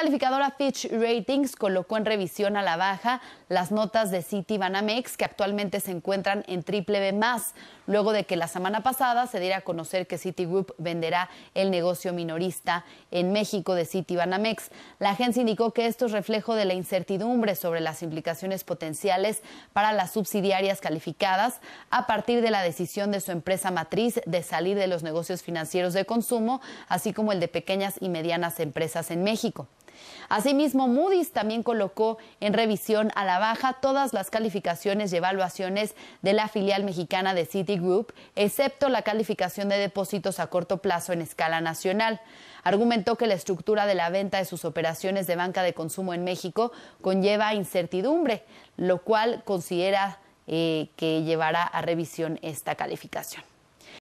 Calificadora Fitch Ratings colocó en revisión a la baja las notas de Citibanamex, Banamex, que actualmente se encuentran en triple B más, luego de que la semana pasada se diera a conocer que Citigroup venderá el negocio minorista en México de Citibanamex. La agencia indicó que esto es reflejo de la incertidumbre sobre las implicaciones potenciales para las subsidiarias calificadas a partir de la decisión de su empresa matriz de salir de los negocios financieros de consumo, así como el de pequeñas y medianas empresas en México. Asimismo, Moody's también colocó en revisión a la baja todas las calificaciones y evaluaciones de la filial mexicana de Citigroup, excepto la calificación de depósitos a corto plazo en escala nacional. Argumentó que la estructura de la venta de sus operaciones de banca de consumo en México conlleva incertidumbre, lo cual considera eh, que llevará a revisión esta calificación.